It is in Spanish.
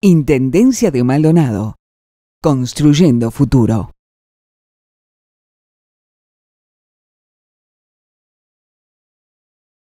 Intendencia de Maldonado. Construyendo futuro.